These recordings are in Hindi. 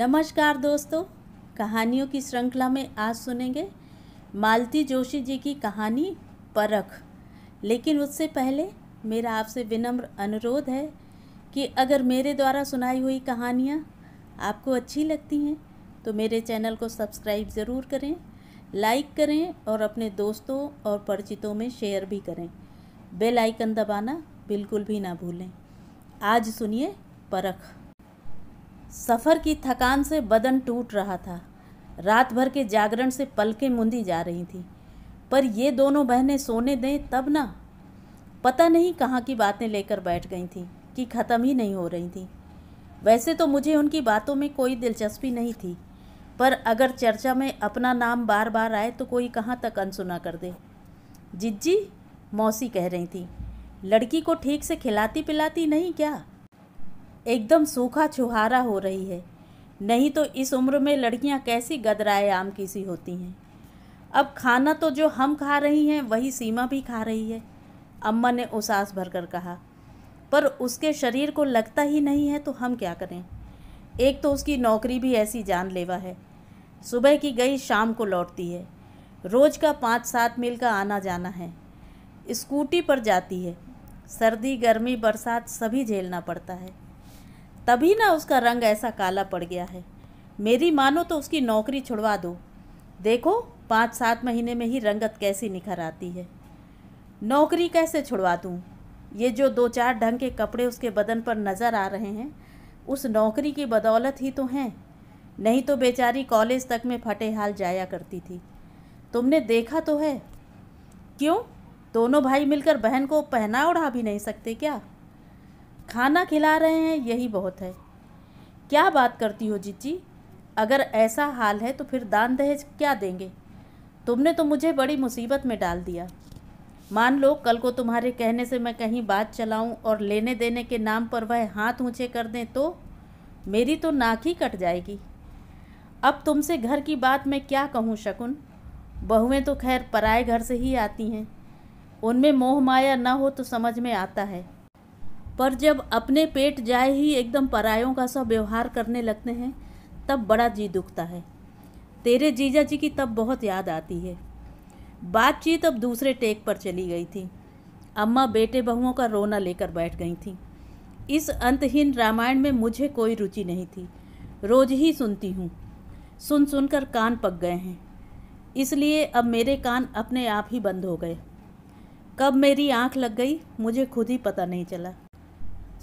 नमस्कार दोस्तों कहानियों की श्रृंखला में आज सुनेंगे मालती जोशी जी की कहानी परख लेकिन उससे पहले मेरा आपसे विनम्र अनुरोध है कि अगर मेरे द्वारा सुनाई हुई कहानियाँ आपको अच्छी लगती हैं तो मेरे चैनल को सब्सक्राइब ज़रूर करें लाइक करें और अपने दोस्तों और परिचितों में शेयर भी करें बेल आइकन दबाना बिल्कुल भी ना भूलें आज सुनिए परख सफ़र की थकान से बदन टूट रहा था रात भर के जागरण से पलकें मुंदी जा रही थीं पर ये दोनों बहनें सोने दें तब ना पता नहीं कहाँ की बातें लेकर बैठ गई थी कि ख़त्म ही नहीं हो रही थी वैसे तो मुझे उनकी बातों में कोई दिलचस्पी नहीं थी पर अगर चर्चा में अपना नाम बार बार आए तो कोई कहाँ तक अनसुना कर दे जिज्जी मौसी कह रही थी लड़की को ठीक से खिलाती पिलाती नहीं क्या एकदम सूखा छुहारा हो रही है नहीं तो इस उम्र में लड़कियां कैसी गदराए आम की सी होती हैं अब खाना तो जो हम खा रही हैं वही सीमा भी खा रही है अम्मा ने उसास भरकर कहा पर उसके शरीर को लगता ही नहीं है तो हम क्या करें एक तो उसकी नौकरी भी ऐसी जानलेवा है सुबह की गई शाम को लौटती है रोज़ का पाँच सात मील का आना जाना है स्कूटी पर जाती है सर्दी गर्मी बरसात सभी झेलना पड़ता है तभी ना उसका रंग ऐसा काला पड़ गया है मेरी मानो तो उसकी नौकरी छुड़वा दो देखो पाँच सात महीने में ही रंगत कैसी निखर आती है नौकरी कैसे छुड़वा दूँ ये जो दो चार ढंग के कपड़े उसके बदन पर नज़र आ रहे हैं उस नौकरी की बदौलत ही तो हैं नहीं तो बेचारी कॉलेज तक में फटे हाल जाया करती थी तुमने देखा तो है क्यों दोनों भाई मिलकर बहन को पहना ओढ़ा भी नहीं सकते क्या खाना खिला रहे हैं यही बहुत है क्या बात करती हो जीजी अगर ऐसा हाल है तो फिर दान दहेज क्या देंगे तुमने तो मुझे बड़ी मुसीबत में डाल दिया मान लो कल को तुम्हारे कहने से मैं कहीं बात चलाऊं और लेने देने के नाम पर वह हाथ ऊँचे कर दें तो मेरी तो नाक ही कट जाएगी अब तुमसे घर की बात मैं क्या कहूँ शकुन बहुएं तो खैर पराए घर से ही आती हैं उनमें मोह माया ना हो तो समझ में आता है पर जब अपने पेट जाए ही एकदम परायों का सा व्यवहार करने लगते हैं तब बड़ा जी दुखता है तेरे जीजा जी की तब बहुत याद आती है बातचीत अब दूसरे टेक पर चली गई थी अम्मा बेटे बहुओं का रोना लेकर बैठ गई थीं इस अंतहीन रामायण में मुझे कोई रुचि नहीं थी रोज ही सुनती हूँ सुन सुनकर कान पक गए हैं इसलिए अब मेरे कान अपने आप ही बंद हो गए कब मेरी आँख लग गई मुझे खुद ही पता नहीं चला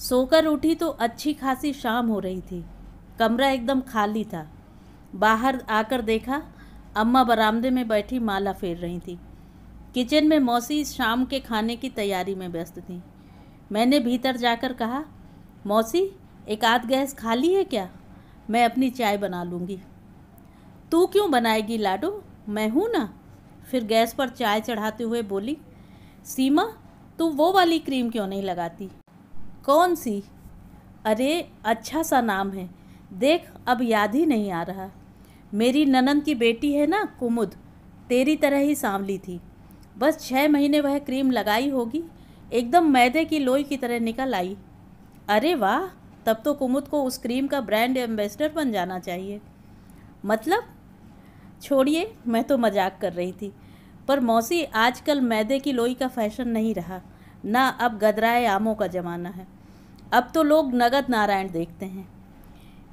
सोकर उठी तो अच्छी खासी शाम हो रही थी कमरा एकदम खाली था बाहर आकर देखा अम्मा बरामदे में बैठी माला फेर रही थी किचन में मौसी शाम के खाने की तैयारी में व्यस्त थी मैंने भीतर जाकर कहा मौसी एक आध गैस खाली है क्या मैं अपनी चाय बना लूँगी तू क्यों बनाएगी लाडो मैं हूँ ना फिर गैस पर चाय चढ़ाते हुए बोली सीमा तू वो वाली क्रीम क्यों नहीं लगाती कौन सी अरे अच्छा सा नाम है देख अब याद ही नहीं आ रहा मेरी ननन की बेटी है ना कुमुद तेरी तरह ही सांवली थी बस छः महीने वह क्रीम लगाई होगी एकदम मैदे की लोई की तरह निकल आई अरे वाह तब तो कुमुद को उस क्रीम का ब्रांड एम्बेसडर बन जाना चाहिए मतलब छोड़िए मैं तो मजाक कर रही थी पर मौसी आजकल मैदे की लोई का फैशन नहीं रहा ना अब गदराए आमों का ज़माना है अब तो लोग नगद नारायण देखते हैं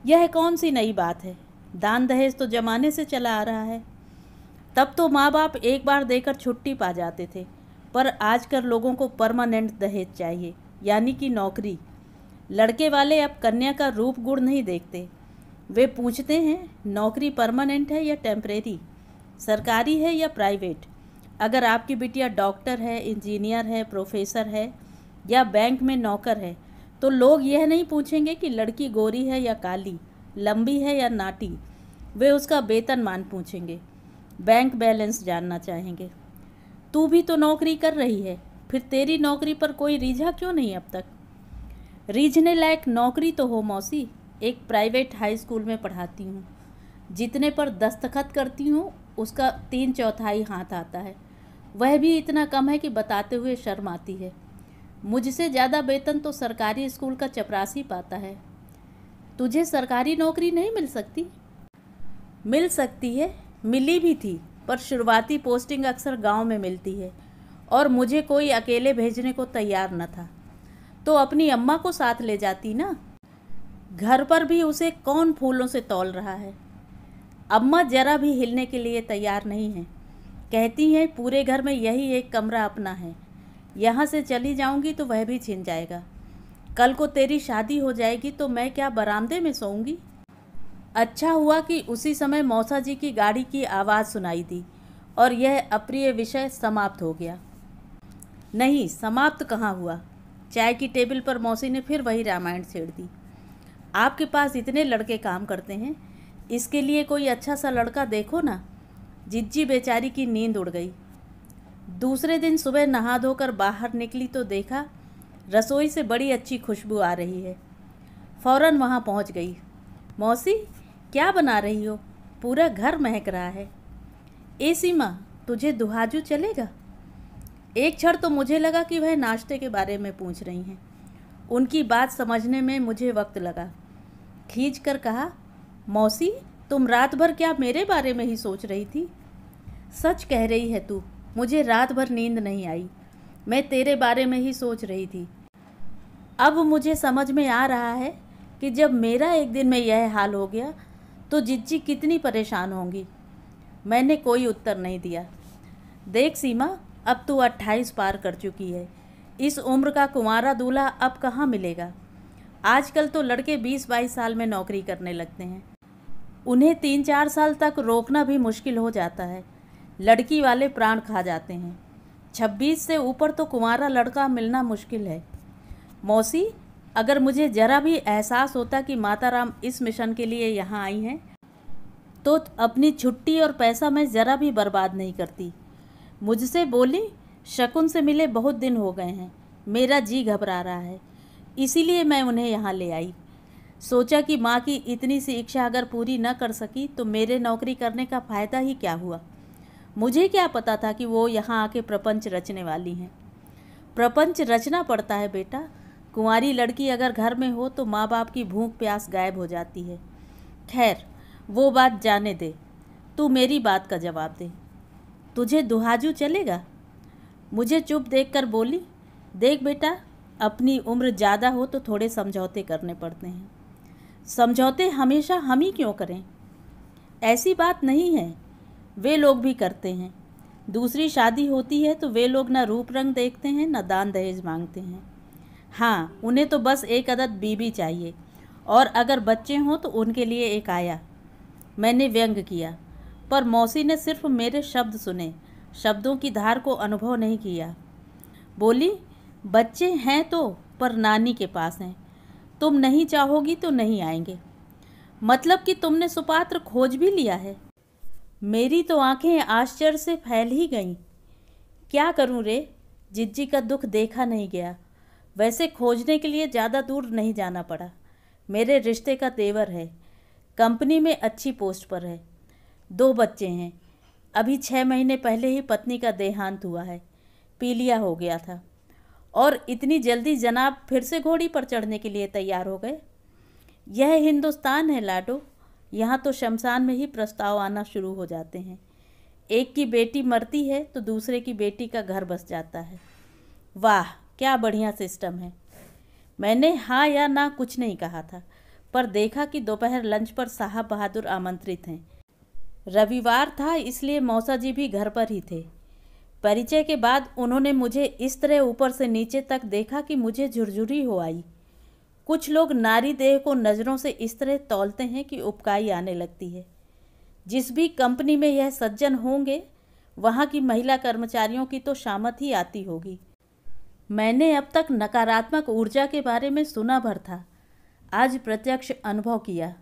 यह कौन सी नई बात है दान दहेज तो ज़माने से चला आ रहा है तब तो माँ बाप एक बार देकर छुट्टी पा जाते थे पर आजकल लोगों को परमानेंट दहेज चाहिए यानी कि नौकरी लड़के वाले अब कन्या का रूप गुण नहीं देखते वे पूछते हैं नौकरी परमानेंट है या टेम्परेरी सरकारी है या प्राइवेट अगर आपकी बिटिया डॉक्टर है इंजीनियर है प्रोफेसर है या बैंक में नौकर है तो लोग यह नहीं पूछेंगे कि लड़की गोरी है या काली लंबी है या नाटी वे उसका वेतन मान पूछेंगे बैंक बैलेंस जानना चाहेंगे तू भी तो नौकरी कर रही है फिर तेरी नौकरी पर कोई रीझा क्यों नहीं अब तक रीझने लायक नौकरी तो हो मौसी एक प्राइवेट हाई स्कूल में पढ़ाती हूँ जितने पर दस्तखत करती हूँ उसका तीन चौथाई हाथ आता है वह भी इतना कम है कि बताते हुए शर्म आती है मुझसे ज़्यादा वेतन तो सरकारी स्कूल का चपरासी पाता है तुझे सरकारी नौकरी नहीं मिल सकती मिल सकती है मिली भी थी पर शुरुआती पोस्टिंग अक्सर गांव में मिलती है और मुझे कोई अकेले भेजने को तैयार न था तो अपनी अम्मा को साथ ले जाती ना घर पर भी उसे कौन फूलों से तोल रहा है अम्मा जरा भी हिलने के लिए तैयार नहीं है कहती हैं पूरे घर में यही एक कमरा अपना है यहाँ से चली जाऊँगी तो वह भी छिन जाएगा कल को तेरी शादी हो जाएगी तो मैं क्या बरामदे में सोऊंगी अच्छा हुआ कि उसी समय मौसा जी की गाड़ी की आवाज़ सुनाई दी और यह अप्रिय विषय समाप्त हो गया नहीं समाप्त कहाँ हुआ चाय की टेबल पर मौसी ने फिर वही रामायण छेड़ दी आपके पास इतने लड़के काम करते हैं इसके लिए कोई अच्छा सा लड़का देखो ना जिज्जी बेचारी की नींद उड़ गई दूसरे दिन सुबह नहा धोकर बाहर निकली तो देखा रसोई से बड़ी अच्छी खुशबू आ रही है फ़ौरन वहाँ पहुँच गई मौसी क्या बना रही हो पूरा घर महक रहा है ए सीमा तुझे दुहाजू चलेगा एक क्षण तो मुझे लगा कि वह नाश्ते के बारे में पूछ रही हैं उनकी बात समझने में मुझे वक्त लगा खींच कर कहा मौसी तुम रात भर क्या मेरे बारे में ही सोच रही थी सच कह रही है तू मुझे रात भर नींद नहीं आई मैं तेरे बारे में ही सोच रही थी अब मुझे समझ में आ रहा है कि जब मेरा एक दिन में यह हाल हो गया तो जिज्जी कितनी परेशान होंगी मैंने कोई उत्तर नहीं दिया देख सीमा अब तू अट्ठाईस पार कर चुकी है इस उम्र का कुंवारा दूल्हा अब कहाँ मिलेगा आजकल तो लड़के बीस बाईस साल में नौकरी करने लगते हैं उन्हें तीन चार साल तक रोकना भी मुश्किल हो जाता है लड़की वाले प्राण खा जाते हैं छब्बीस से ऊपर तो कुंवारा लड़का मिलना मुश्किल है मौसी अगर मुझे ज़रा भी एहसास होता कि माता राम इस मिशन के लिए यहाँ आई हैं तो अपनी छुट्टी और पैसा मैं ज़रा भी बर्बाद नहीं करती मुझसे बोली शकुन से मिले बहुत दिन हो गए हैं मेरा जी घबरा रहा है इसीलिए मैं उन्हें यहाँ ले आई सोचा कि माँ की इतनी सी इच्छा अगर पूरी न कर सकी तो मेरे नौकरी करने का फ़ायदा ही क्या हुआ मुझे क्या पता था कि वो यहाँ आके प्रपंच रचने वाली हैं प्रपंच रचना पड़ता है बेटा कुंवारी लड़की अगर घर में हो तो माँ बाप की भूख प्यास गायब हो जाती है खैर वो बात जाने दे तू मेरी बात का जवाब दे तुझे दुहाजू चलेगा मुझे चुप देख कर बोली देख बेटा अपनी उम्र ज़्यादा हो तो थोड़े समझौते करने पड़ते हैं समझौते हमेशा हम ही क्यों करें ऐसी बात नहीं है वे लोग भी करते हैं दूसरी शादी होती है तो वे लोग ना रूप रंग देखते हैं ना दान दहेज मांगते हैं हाँ उन्हें तो बस एक अदद बीबी चाहिए और अगर बच्चे हों तो उनके लिए एक आया मैंने व्यंग किया पर मौसी ने सिर्फ मेरे शब्द सुने शब्दों की धार को अनुभव नहीं किया बोली बच्चे हैं तो पर नानी के पास हैं तुम नहीं चाहोगी तो नहीं आएंगे मतलब कि तुमने सुपात्र खोज भी लिया है मेरी तो आंखें आश्चर्य से फैल ही गईं क्या करूं रे जिज्जी का दुख देखा नहीं गया वैसे खोजने के लिए ज़्यादा दूर नहीं जाना पड़ा मेरे रिश्ते का तेवर है कंपनी में अच्छी पोस्ट पर है दो बच्चे हैं अभी छः महीने पहले ही पत्नी का देहांत हुआ है पीलिया हो गया था और इतनी जल्दी जनाब फिर से घोड़ी पर चढ़ने के लिए तैयार हो गए यह हिंदुस्तान है लाडो यहाँ तो शमशान में ही प्रस्ताव आना शुरू हो जाते हैं एक की बेटी मरती है तो दूसरे की बेटी का घर बस जाता है वाह क्या बढ़िया सिस्टम है मैंने हाँ या ना कुछ नहीं कहा था पर देखा कि दोपहर लंच पर साहब बहादुर आमंत्रित हैं रविवार था इसलिए मौसा जी भी घर पर ही थे परिचय के बाद उन्होंने मुझे इस तरह ऊपर से नीचे तक देखा कि मुझे झुरझुरी हो आई कुछ लोग नारी देह को नज़रों से इस तरह तौलते हैं कि उपकाई आने लगती है जिस भी कंपनी में यह सज्जन होंगे वहाँ की महिला कर्मचारियों की तो शामत ही आती होगी मैंने अब तक नकारात्मक ऊर्जा के बारे में सुना भर था आज प्रत्यक्ष अनुभव किया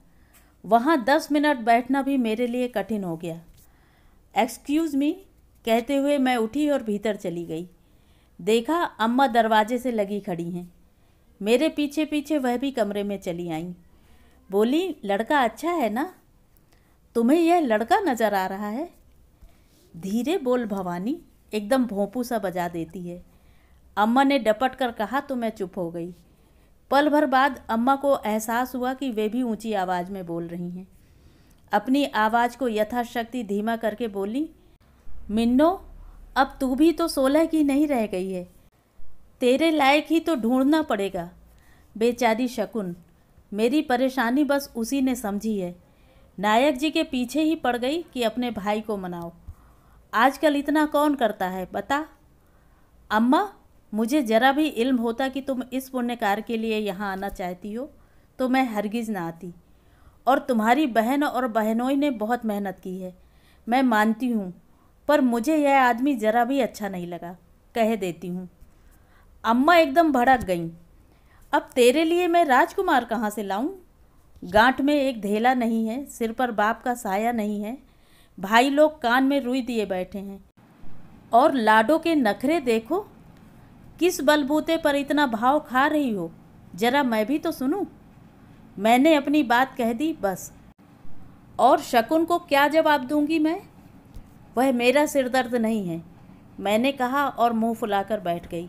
वहाँ दस मिनट बैठना भी मेरे लिए कठिन हो गया एक्सक्यूज़ मी कहते हुए मैं उठी और भीतर चली गई देखा अम्मा दरवाजे से लगी खड़ी हैं मेरे पीछे पीछे वह भी कमरे में चली आई बोली लड़का अच्छा है ना तुम्हें यह लड़का नज़र आ रहा है धीरे बोल भवानी एकदम भोंपू सा बजा देती है अम्मा ने डपट कर कहा तो मैं चुप हो गई पल भर बाद अम्मा को एहसास हुआ कि वे भी ऊंची आवाज़ में बोल रही हैं अपनी आवाज़ को यथाशक्ति धीमा करके बोली मिन्नो अब तू भी तो सोलह की नहीं रह गई है तेरे लायक ही तो ढूंढना पड़ेगा बेचारी शकुन मेरी परेशानी बस उसी ने समझी है नायक जी के पीछे ही पड़ गई कि अपने भाई को मनाओ आजकल इतना कौन करता है बता अम्मा मुझे ज़रा भी इल्म होता कि तुम इस पुण्य कार्य के लिए यहाँ आना चाहती हो तो मैं हरगिज़ ना आती और तुम्हारी बहन और बहनोई ने बहुत मेहनत की है मैं मानती हूँ पर मुझे यह आदमी ज़रा भी अच्छा नहीं लगा कह देती हूँ अम्मा एकदम भड़क गईं अब तेरे लिए मैं राजकुमार कहाँ से लाऊं? गांठ में एक धेला नहीं है सिर पर बाप का साया नहीं है भाई लोग कान में रुई दिए बैठे हैं और लाडो के नखरे देखो किस बलबूते पर इतना भाव खा रही हो जरा मैं भी तो सुनूं मैंने अपनी बात कह दी बस और शकुन को क्या जवाब दूंगी मैं वह मेरा सिरदर्द नहीं है मैंने कहा और मुंह फुलाकर बैठ गई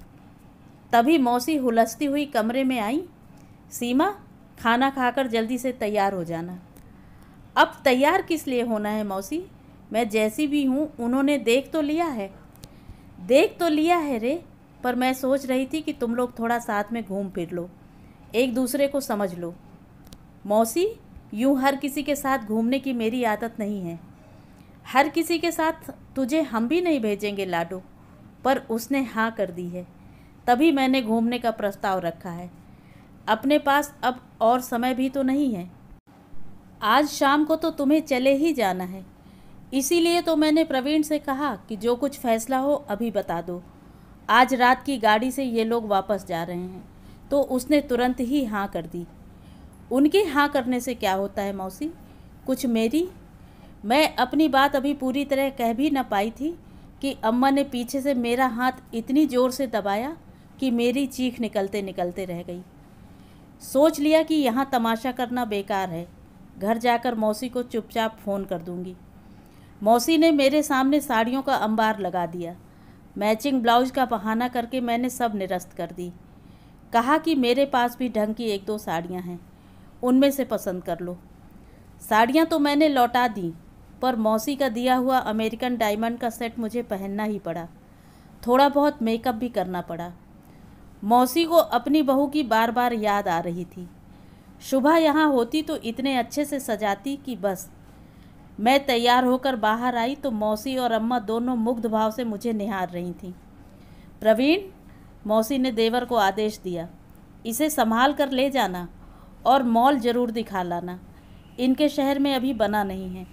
तभी मौसी हुलसती हुई कमरे में आई सीमा खाना खाकर जल्दी से तैयार हो जाना अब तैयार किस लिए होना है मौसी मैं जैसी भी हूँ उन्होंने देख तो लिया है देख तो लिया है रे पर मैं सोच रही थी कि तुम लोग थोड़ा साथ में घूम फिर लो एक दूसरे को समझ लो मौसी यूँ हर किसी के साथ घूमने की मेरी आदत नहीं है हर किसी के साथ तुझे हम भी नहीं भेजेंगे लाडो पर उसने हाँ कर दी है तभी मैंने घूमने का प्रस्ताव रखा है अपने पास अब और समय भी तो नहीं है आज शाम को तो तुम्हें चले ही जाना है इसीलिए तो मैंने प्रवीण से कहा कि जो कुछ फैसला हो अभी बता दो आज रात की गाड़ी से ये लोग वापस जा रहे हैं तो उसने तुरंत ही हाँ कर दी उनके हाँ करने से क्या होता है मौसी कुछ मेरी मैं अपनी बात अभी पूरी तरह कह भी ना पाई थी कि अम्मा ने पीछे से मेरा हाथ इतनी ज़ोर से दबाया कि मेरी चीख निकलते निकलते रह गई सोच लिया कि यहाँ तमाशा करना बेकार है घर जाकर मौसी को चुपचाप फ़ोन कर दूंगी मौसी ने मेरे सामने साड़ियों का अंबार लगा दिया मैचिंग ब्लाउज का बहाना करके मैंने सब निरस्त कर दी कहा कि मेरे पास भी ढंग की एक दो साड़ियाँ हैं उनमें से पसंद कर लो साड़ियाँ तो मैंने लौटा दी पर मौसी का दिया हुआ अमेरिकन डायमंड का सेट मुझे पहनना ही पड़ा थोड़ा बहुत मेकअप भी करना पड़ा मौसी को अपनी बहू की बार बार याद आ रही थी शुभा यहाँ होती तो इतने अच्छे से सजाती कि बस मैं तैयार होकर बाहर आई तो मौसी और अम्मा दोनों मुग्ध भाव से मुझे निहार रही थीं प्रवीण मौसी ने देवर को आदेश दिया इसे संभाल कर ले जाना और मॉल ज़रूर दिखा लाना इनके शहर में अभी बना नहीं है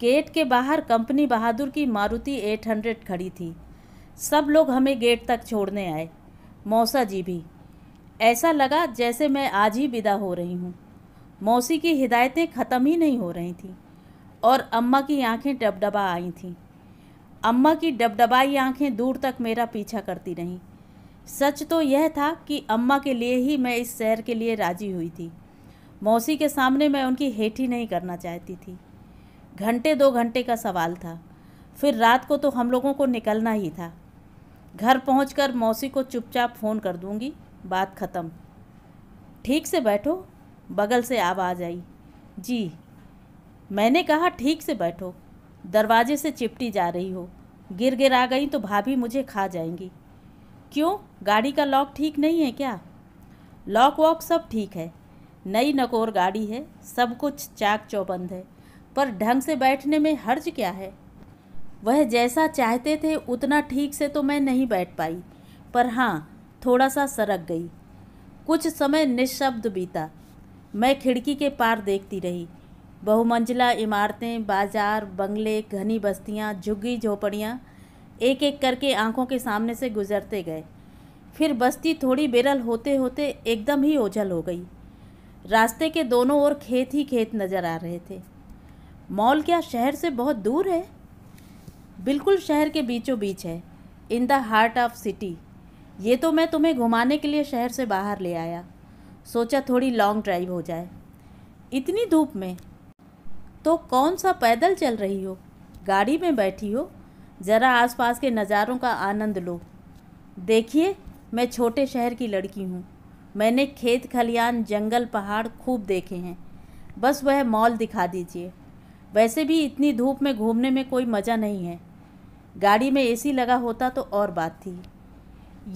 गेट के बाहर कंपनी बहादुर की मारुति 800 खड़ी थी सब लोग हमें गेट तक छोड़ने आए मौसा जी भी ऐसा लगा जैसे मैं आज ही विदा हो रही हूँ मौसी की हिदायतें ख़त्म ही नहीं हो रही थीं और अम्मा की आंखें डबडबा आई थीं अम्मा की डबडबाई आंखें दूर तक मेरा पीछा करती रहीं सच तो यह था कि अम्मा के लिए ही मैं इस शहर के लिए राजी हुई थी मौसी के सामने मैं उनकी हेठी नहीं करना चाहती थी घंटे दो घंटे का सवाल था फिर रात को तो हम लोगों को निकलना ही था घर पहुंचकर मौसी को चुपचाप फ़ोन कर दूंगी बात ख़त्म ठीक से बैठो बगल से आवाज़ आई जी मैंने कहा ठीक से बैठो दरवाजे से चिपटी जा रही हो गिर गिर आ गई तो भाभी मुझे खा जाएंगी क्यों गाड़ी का लॉक ठीक नहीं है क्या लॉक वॉक सब ठीक है नई नकोर गाड़ी है सब कुछ चाक चौबंद है पर ढंग से बैठने में हर्ज क्या है वह जैसा चाहते थे उतना ठीक से तो मैं नहीं बैठ पाई पर हाँ थोड़ा सा सरक गई कुछ समय निशब्द बीता मैं खिड़की के पार देखती रही बहुमंजिला इमारतें बाजार बंगले घनी बस्तियाँ झुग्गी झोपड़ियाँ एक एक करके आंखों के सामने से गुजरते गए फिर बस्ती थोड़ी बेरल होते होते एकदम ही ओझल हो गई रास्ते के दोनों ओर खेत ही खेत नज़र आ रहे थे मॉल क्या शहर से बहुत दूर है बिल्कुल शहर के बीचों बीच है in the heart of city ये तो मैं तुम्हें घुमाने के लिए शहर से बाहर ले आया सोचा थोड़ी लॉन्ग ड्राइव हो जाए इतनी धूप में तो कौन सा पैदल चल रही हो गाड़ी में बैठी हो ज़रा आसपास के नज़ारों का आनंद लो देखिए मैं छोटे शहर की लड़की हूँ मैंने खेत खलियान जंगल पहाड़ खूब देखे हैं बस वह मॉल दिखा दीजिए वैसे भी इतनी धूप में घूमने में कोई मज़ा नहीं है गाड़ी में एसी लगा होता तो और बात थी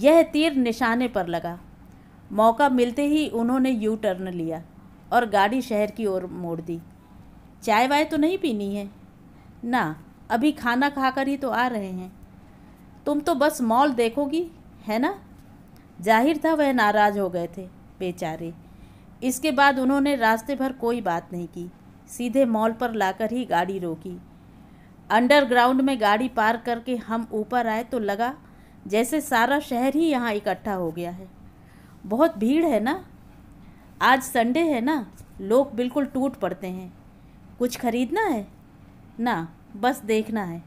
यह तीर निशाने पर लगा मौका मिलते ही उन्होंने यू टर्न लिया और गाड़ी शहर की ओर मोड़ दी चाय वाय तो नहीं पीनी है ना अभी खाना खाकर ही तो आ रहे हैं तुम तो बस मॉल देखोगी है ना जाहिर था वह नाराज़ हो गए थे बेचारे इसके बाद उन्होंने रास्ते भर कोई बात नहीं की सीधे मॉल पर लाकर ही गाड़ी रोकी अंडरग्राउंड में गाड़ी पार करके हम ऊपर आए तो लगा जैसे सारा शहर ही यहाँ इकट्ठा हो गया है बहुत भीड़ है ना आज संडे है ना लोग बिल्कुल टूट पड़ते हैं कुछ खरीदना है ना बस देखना है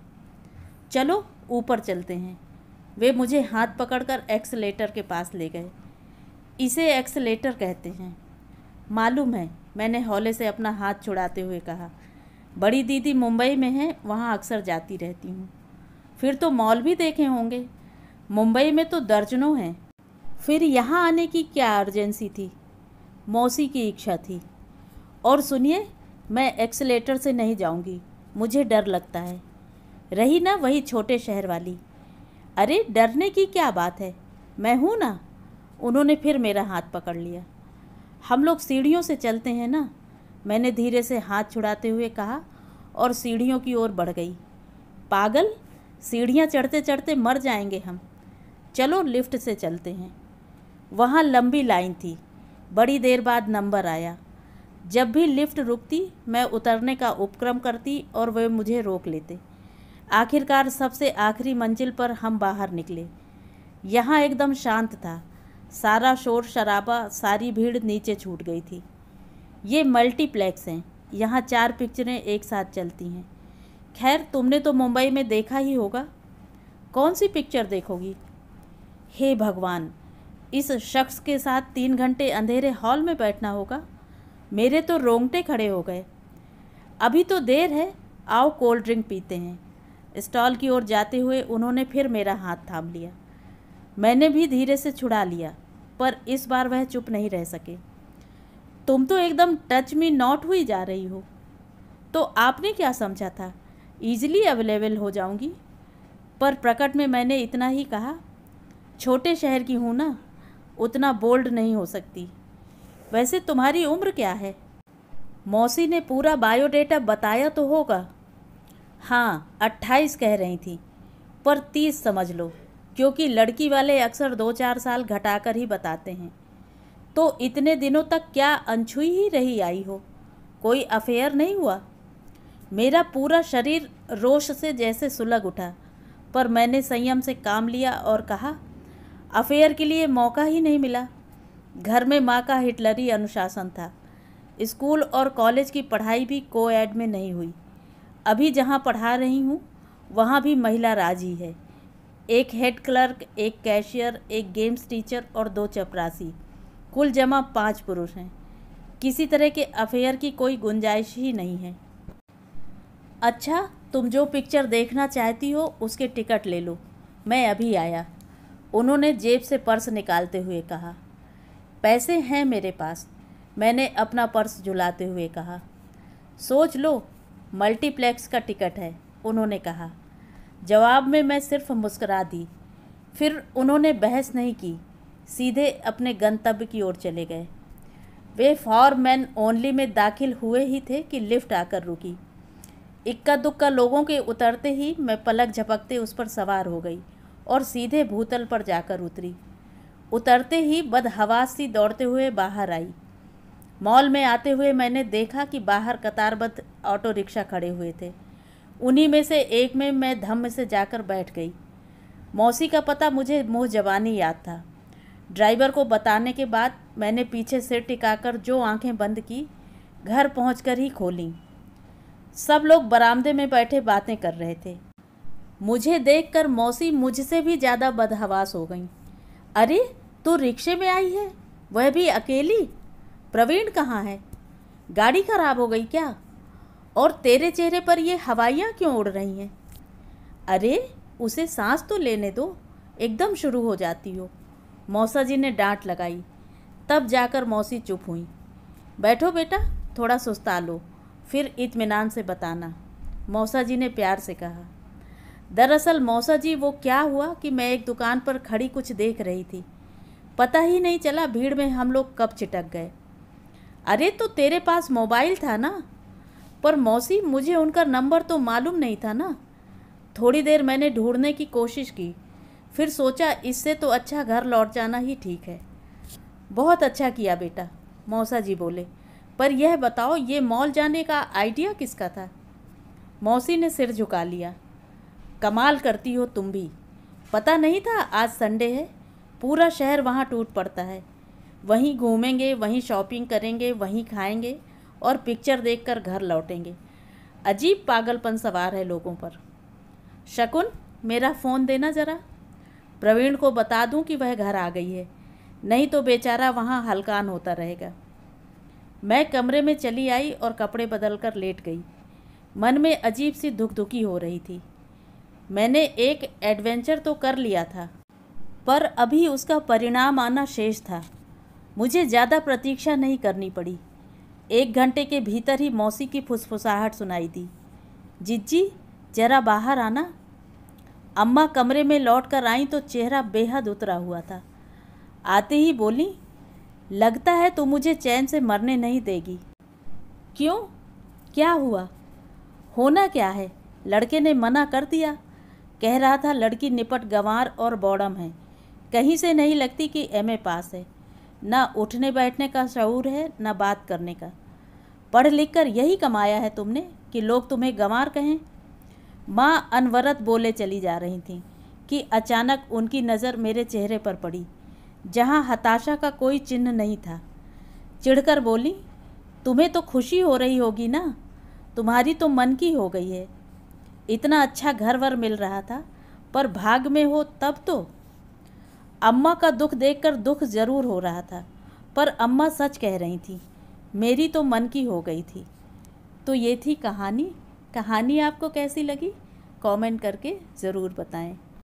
चलो ऊपर चलते हैं वे मुझे हाथ पकड़कर एक्सलेटर के पास ले गए इसे एक्सलेटर कहते हैं मालूम है मैंने हौले से अपना हाथ छुड़ाते हुए कहा बड़ी दीदी मुंबई में है वहाँ अक्सर जाती रहती हूँ फिर तो मॉल भी देखे होंगे मुंबई में तो दर्जनों हैं फिर यहाँ आने की क्या अर्जेंसी थी मौसी की इच्छा थी और सुनिए मैं एक्सलेटर से नहीं जाऊँगी मुझे डर लगता है रही ना वही छोटे शहर वाली अरे डरने की क्या बात है मैं हूँ ना उन्होंने फिर मेरा हाथ पकड़ लिया हम लोग सीढ़ियों से चलते हैं ना मैंने धीरे से हाथ छुड़ाते हुए कहा और सीढ़ियों की ओर बढ़ गई पागल सीढ़ियाँ चढ़ते चढ़ते मर जाएंगे हम चलो लिफ्ट से चलते हैं वहाँ लंबी लाइन थी बड़ी देर बाद नंबर आया जब भी लिफ्ट रुकती मैं उतरने का उपक्रम करती और वे मुझे रोक लेते आखिरकार सबसे आखिरी मंजिल पर हम बाहर निकले यहाँ एकदम शांत था सारा शोर शराबा सारी भीड़ नीचे छूट गई थी ये मल्टीप्लेक्स हैं यहाँ चार पिक्चरें एक साथ चलती हैं खैर तुमने तो मुंबई में देखा ही होगा कौन सी पिक्चर देखोगी हे भगवान इस शख्स के साथ तीन घंटे अंधेरे हॉल में बैठना होगा मेरे तो रोंगटे खड़े हो गए अभी तो देर है आओ कोल्ड ड्रिंक पीते हैं स्टॉल की ओर जाते हुए उन्होंने फिर मेरा हाथ थाम लिया मैंने भी धीरे से छुड़ा लिया पर इस बार वह चुप नहीं रह सके तुम तो एकदम टच मी नॉट हुई जा रही हो तो आपने क्या समझा था ईजिली अवेलेबल हो जाऊंगी पर प्रकट में मैंने इतना ही कहा छोटे शहर की हूँ ना उतना बोल्ड नहीं हो सकती वैसे तुम्हारी उम्र क्या है मौसी ने पूरा बायोडेटा बताया तो होगा हाँ अट्ठाईस कह रही थी पर तीस समझ लो क्योंकि लड़की वाले अक्सर दो चार साल घटाकर ही बताते हैं तो इतने दिनों तक क्या अनछुई ही रही आई हो कोई अफेयर नहीं हुआ मेरा पूरा शरीर रोष से जैसे सुलग उठा पर मैंने संयम से काम लिया और कहा अफेयर के लिए मौका ही नहीं मिला घर में माँ का हिटलरी अनुशासन था स्कूल और कॉलेज की पढ़ाई भी कोएड में नहीं हुई अभी जहाँ पढ़ा रही हूँ वहाँ भी महिला राज ही है एक हेड क्लर्क एक कैशियर एक गेम्स टीचर और दो चपरासी कुल जमा पाँच पुरुष हैं किसी तरह के अफेयर की कोई गुंजाइश ही नहीं है अच्छा तुम जो पिक्चर देखना चाहती हो उसके टिकट ले लो मैं अभी आया उन्होंने जेब से पर्स निकालते हुए कहा पैसे हैं मेरे पास मैंने अपना पर्स झुलाते हुए कहा सोच लो मल्टीप्लेक्स का टिकट है उन्होंने कहा जवाब में मैं सिर्फ मुस्करा दी फिर उन्होंने बहस नहीं की सीधे अपने गंतव्य की ओर चले गए वे फॉर मैन ओनली में दाखिल हुए ही थे कि लिफ्ट आकर रुकी इक्का दुक्का लोगों के उतरते ही मैं पलक झपकते उस पर सवार हो गई और सीधे भूतल पर जाकर उतरी उतरते ही बदहवास सी दौड़ते हुए बाहर आई मॉल में आते हुए मैंने देखा कि बाहर कतारबद्ध ऑटो रिक्शा खड़े हुए थे उन्हीं में से एक में मैं धम्म से जाकर बैठ गई मौसी का पता मुझे मुँह जवानी याद था ड्राइवर को बताने के बाद मैंने पीछे सिर टिकाकर जो आंखें बंद की घर पहुँच ही खोली सब लोग बरामदे में बैठे बातें कर रहे थे मुझे देखकर मौसी मुझसे भी ज़्यादा बदहवास हो गई अरे तू रिक्शे में आई है वह भी अकेली प्रवीण कहाँ है गाड़ी खराब हो गई क्या और तेरे चेहरे पर ये हवाइयाँ क्यों उड़ रही हैं अरे उसे सांस तो लेने दो एकदम शुरू हो जाती हो मौसा जी ने डांट लगाई तब जाकर मौसी चुप हुई बैठो बेटा थोड़ा सुस्ता लो फिर इतमान से बताना मौसा जी ने प्यार से कहा दरअसल मौसा जी वो क्या हुआ कि मैं एक दुकान पर खड़ी कुछ देख रही थी पता ही नहीं चला भीड़ में हम लोग कब चिटक गए अरे तो तेरे पास मोबाइल था ना पर मौसी मुझे उनका नंबर तो मालूम नहीं था ना थोड़ी देर मैंने ढूंढने की कोशिश की फिर सोचा इससे तो अच्छा घर लौट जाना ही ठीक है बहुत अच्छा किया बेटा मौसा जी बोले पर यह बताओ ये मॉल जाने का आइडिया किसका था मौसी ने सिर झुका लिया कमाल करती हो तुम भी पता नहीं था आज संडे है पूरा शहर वहाँ टूट पड़ता है वहीं घूमेंगे वहीं शॉपिंग करेंगे वहीं खाएंगे और पिक्चर देखकर घर लौटेंगे अजीब पागलपन सवार है लोगों पर शकुन मेरा फ़ोन देना ज़रा प्रवीण को बता दूं कि वह घर आ गई है नहीं तो बेचारा वहाँ हलकान होता रहेगा मैं कमरे में चली आई और कपड़े बदल कर लेट गई मन में अजीब सी धुकधुकी हो रही थी मैंने एक एडवेंचर तो कर लिया था पर अभी उसका परिणाम आना शेष था मुझे ज़्यादा प्रतीक्षा नहीं करनी पड़ी एक घंटे के भीतर ही मौसी की फुसफुसाहट सुनाई दी जिज्जी जरा बाहर आना अम्मा कमरे में लौट कर आई तो चेहरा बेहद उतरा हुआ था आते ही बोली लगता है तू तो मुझे चैन से मरने नहीं देगी क्यों क्या हुआ होना क्या है लड़के ने मना कर दिया कह रहा था लड़की निपट गंवार और बौड़म है कहीं से नहीं लगती कि ए पास है ना उठने बैठने का शूर है न बात करने का पढ़ लिख कर यही कमाया है तुमने कि लोग तुम्हें गंवार कहें माँ अनवरत बोले चली जा रही थीं कि अचानक उनकी नज़र मेरे चेहरे पर पड़ी जहाँ हताशा का कोई चिन्ह नहीं था चिढ़कर बोली तुम्हें तो खुशी हो रही होगी ना तुम्हारी तो मन की हो गई है इतना अच्छा घर वर मिल रहा था पर भाग में हो तब तो अम्मा का दुख देखकर दुख ज़रूर हो रहा था पर अम्मा सच कह रही थी मेरी तो मन की हो गई थी तो ये थी कहानी कहानी आपको कैसी लगी कमेंट करके ज़रूर बताएं